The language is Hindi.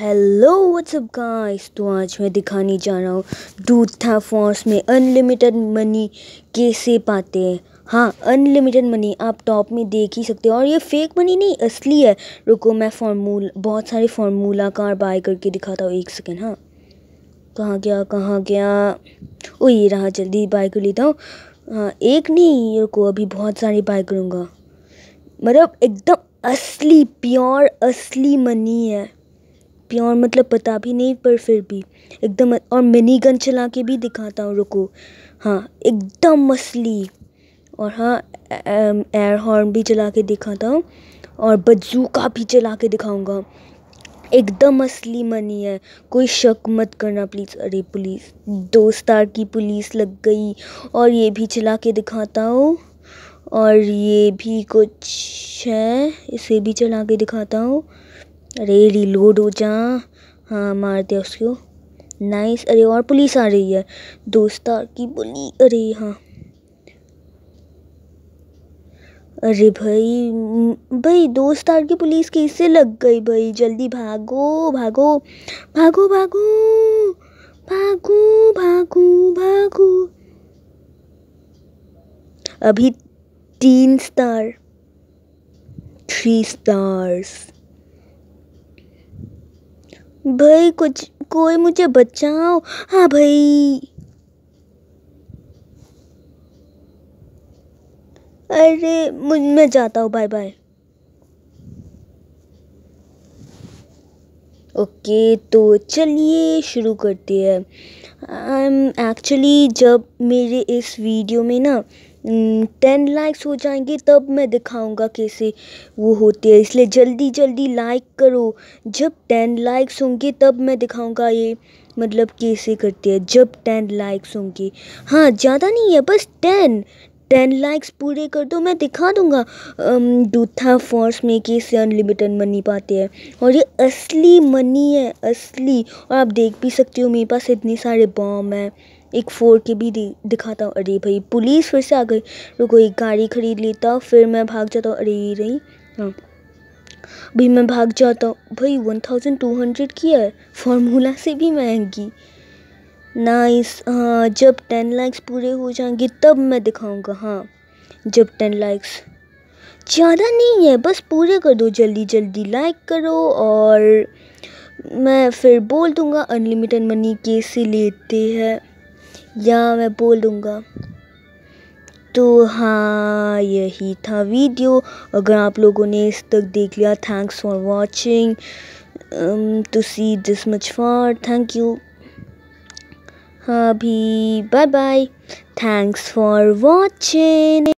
हेलो व्हाट्सअप गाइस तो आज मैं दिखाने जा रहा हूँ था फोर्स में अनलिमिटेड मनी कैसे पाते हैं हाँ अनलिमिटेड मनी आप टॉप में देख ही सकते हो और ये फेक मनी नहीं असली है रुको मैं फार्मूल बहुत सारे फार्मूला कार बाय करके दिखाता हूँ एक सेकेंड हाँ कहाँ गया कहाँ गया ओ ये रहा जल्दी बाय कर लेता हूँ हाँ एक नहीं रुको अभी बहुत सारे बाय करूँगा मतलब एकदम असली प्योर असली मनी है प्योर मतलब पता भी नहीं पर फिर भी एकदम और मिनी गन चला के भी दिखाता हूँ रुको हाँ एकदम असली और हाँ एयर हॉर्न भी चला के दिखाता हूँ और का भी चला के दिखाऊँगा एकदम असली मनी है कोई शक मत करना प्लीज़ अरे पुलिस दो स्टार की पुलिस लग गई और ये भी चला के दिखाता हूँ और ये भी कुछ है इसे भी चला के दिखाता हूँ अरे रिलोड हो जा हाँ मार दिया उसको नाइस अरे और पुलिस आ रही है दोस्तार की बोली अरे हाँ अरे भाई भाई दोस्तार की पुलिस कैसे लग गई भाई जल्दी भागो भागो भागो भागो भागो भागो भागो अभी तीन स्टार थ्री स्टार्स भाई कुछ कोई मुझे बचाओ हाँ भाई अरे मैं जाता हूँ बाय बाय ओके तो चलिए शुरू करते हैं आई एम एक्चुअली जब मेरे इस वीडियो में ना टेन लाइक्स हो जाएंगे तब मैं दिखाऊंगा कैसे वो होते हैं इसलिए जल्दी जल्दी लाइक करो जब टेन लाइक्स होंगे तब मैं दिखाऊंगा ये मतलब कैसे करते हैं जब टेन लाइक्स होंगे हाँ ज़्यादा नहीं है बस टेन टेन लाइक्स पूरे कर दो मैं दिखा दूंगा डूथा फोर्स में कि इससे अनलिमिटेड मनी पाते हैं और ये असली मनी है असली और आप देख भी सकते हो मेरे पास इतने सारे बॉम्ब हैं एक फोर के भी दिखाता हूँ अरे भाई पुलिस फिर से आ गई रुको एक गाड़ी खरीद लेता फिर मैं भाग जाता हूँ अरे ये रही हाँ अभी मैं भाग जाता हूँ भाई वन थाउजेंड टू हंड्रेड की है फॉर्मूला से भी महंगी नाइस हाँ जब टेन लाइक्स पूरे हो जाएंगे तब मैं दिखाऊंगा हाँ जब टेन लाइक्स ज़्यादा नहीं है बस पूरे कर दो जल्दी जल्दी लाइक करो और मैं फिर बोल दूँगा अनलिमिटेड मनी कैसे लेते हैं या मैं बोल दूँगा तो हाँ यही था वीडियो अगर आप लोगों ने इस तक देख लिया thanks for watching to see this much for thank you Hobby. Bye bye. Thanks for watching.